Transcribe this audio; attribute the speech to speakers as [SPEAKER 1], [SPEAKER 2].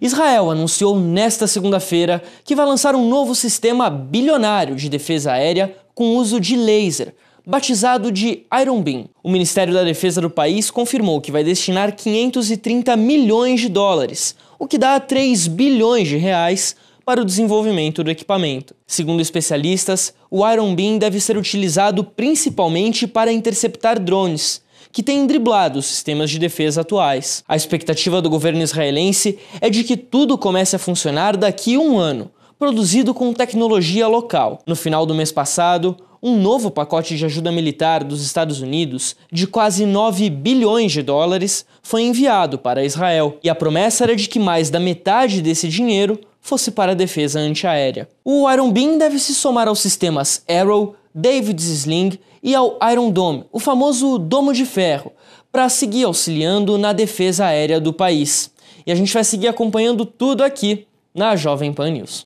[SPEAKER 1] Israel anunciou nesta segunda-feira que vai lançar um novo sistema bilionário de defesa aérea com uso de laser, batizado de Iron Beam. O Ministério da Defesa do país confirmou que vai destinar 530 milhões de dólares, o que dá 3 bilhões de reais para o desenvolvimento do equipamento. Segundo especialistas, o Iron Beam deve ser utilizado principalmente para interceptar drones que tem driblado os sistemas de defesa atuais. A expectativa do governo israelense é de que tudo comece a funcionar daqui a um ano, produzido com tecnologia local. No final do mês passado, um novo pacote de ajuda militar dos Estados Unidos de quase 9 bilhões de dólares foi enviado para Israel, e a promessa era de que mais da metade desse dinheiro fosse para a defesa antiaérea. O Iron Beam deve se somar aos sistemas Arrow, David Sling e ao Iron Dome, o famoso Domo de Ferro, para seguir auxiliando na defesa aérea do país. E a gente vai seguir acompanhando tudo aqui na Jovem Pan News.